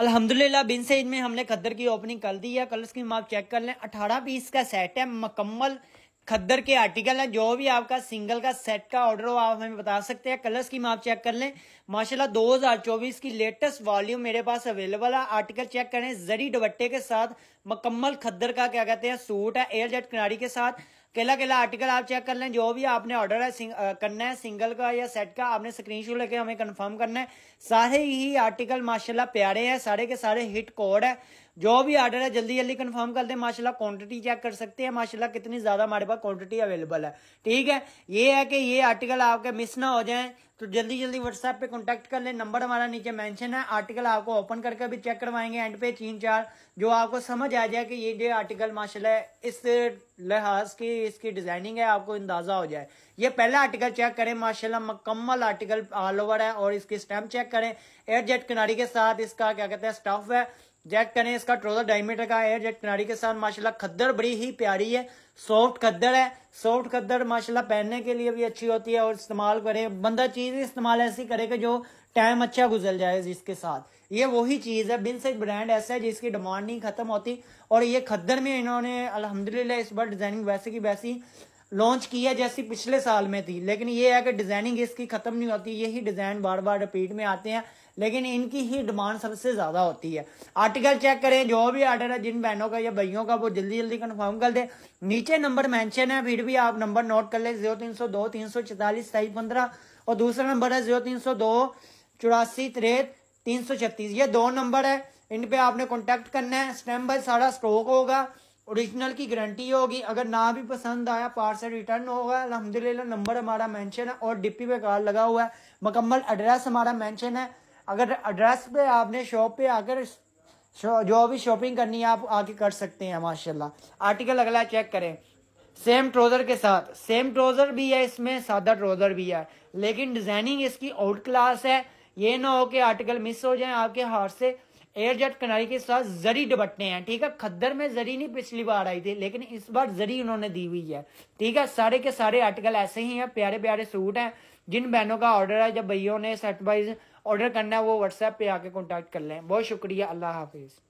अल्हम्दुलिल्लाह बिन से में हमने खद्दर की ओपनिंग कर दी है कलर्स की आप चेक कर लें अठारह पीस का सेट है मुकम्मल खद्दर के आर्टिकल है जो भी आपका सिंगल का सेट का ऑर्डर हो आप हमें बता सकते हैं कलर्स की आप चेक कर लें माशाल्लाह 2024 की लेटेस्ट वॉल्यूम मेरे पास अवेलेबल है आर्टिकल चेक करें जरी दुबट्टे के साथ मुकम्मल खद्दर का क्या कहते हैं सूट है एयर जेट किनारी के साथ केला केला आर्टिकल आप चेक कर लें जो भी आपने ऑर्डर है सिंग, आ, करना है सिंगल का या सेट का आपने स्क्रीनशॉट लेके हमें कंफर्म करना है सारे ही आर्टिकल माशाल्लाह प्यारे हैं सारे के सारे हिट कोड है जो भी ऑर्डर है जल्दी जल्दी कंफर्म कर दें माशाल्लाह क्वांटिटी चेक कर सकते हैं माशाल्लाह कितनी ज्यादा हमारे पास क्वांटिटी अवेलेबल है ठीक है ये है कि ये आर्टिकल आपके मिस ना हो जाए तो जल्दी जल्दी व्हाट्सएप पे कॉन्टेक्ट कर ले नंबर हमारा नीचे मेंशन है आर्टिकल आपको ओपन करके भी चेक करवाएंगे एंड पे तीन चार जो आपको समझ आ जाए कि ये जो आर्टिकल माशाल्लाह इस लिहाज की इसकी डिजाइनिंग है आपको अंदाजा हो जाए ये पहला आर्टिकल चेक करें माशाल्लाह मकम्मल आर्टिकल ऑल ओवर है और इसकी स्टैम्प चेक करें एयर जेट किनारी के साथ इसका क्या कहते हैं स्टफ है जेट कने इसका ट्रोजर डायमीटर का है जेट किनारी के साथ माशाल्लाह खद्दर बड़ी ही प्यारी है सॉफ्ट खद्दर है सॉफ्ट खद्दर माशाल्लाह पहनने के लिए भी अच्छी होती है और इस्तेमाल करें बंदा चीज इस्तेमाल ऐसी करे कि जो टाइम अच्छा गुजर जाए जिसके साथ ये वही चीज है बिन से ब्रांड ऐसा है जिसकी डिमांड नहीं खत्म होती और ये खद्दर में इन्होंने अलहमदिल्ला इस बार डिजाइनिंग वैसे की वैसी लॉन्च की है जैसी पिछले साल में थी लेकिन ये है कि डिजाइनिंग इसकी खत्म नहीं होती यही डिजाइन बार बार रिपीट में आते हैं लेकिन इनकी ही डिमांड सबसे ज्यादा होती है आर्टिकल चेक करें जो भी आर्डर है जिन बहनों का या भाइयों का वो जल्दी जल्दी कंफर्म कर दे नीचे नंबर मेंशन है फिर भी आप नंबर नोट कर ले जीरो तीन सौ दो तीन सौ चौतालीस साइज पंद्रह और दूसरा नंबर है जीरो तीन सौ दो चौरासी त्रे तीन सौ छत्तीस ये दो नंबर है इन पे आपने कॉन्टेक्ट करना है स्टेम बाय सारा स्टॉक होगा ओरिजिनल की गारंटी होगी अगर ना भी पसंद आया पार्सल रिटर्न होगा अलहमदिल्ला नंबर हमारा मेंशन है और डिप्पी पे कार्ड लगा हुआ है मकम्मल एड्रेस हमारा मेंशन है अगर एड्रेस पे आपने शॉप पे आकर जो भी शॉपिंग करनी है आप आके कर सकते हैं माशाल्लाह आर्टिकल अगला चेक करें सेम ट्रोज़र के साथ सेम ट्रोज़र भी है इसमें सादा ट्रोज़र भी है लेकिन डिज़ाइनिंग इसकी आउट क्लास है ये ना हो कि आर्टिकल मिस हो जाए आपके हाथ से एयरजेट कनारी के साथ जरी दुपट्टे हैं ठीक है खद्दर में जरी नहीं पिछली बार आई थी लेकिन इस बार जरी उन्होंने दी हुई है ठीक है सारे के सारे आर्टिकल ऐसे ही हैं प्यारे प्यारे सूट हैं जिन बहनों का ऑर्डर है जब भैया ने सेट वाइज ऑर्डर करना है वो व्हाट्सएप पे आके कॉन्टेक्ट कर लें बहुत शुक्रिया अल्लाह हाफिज़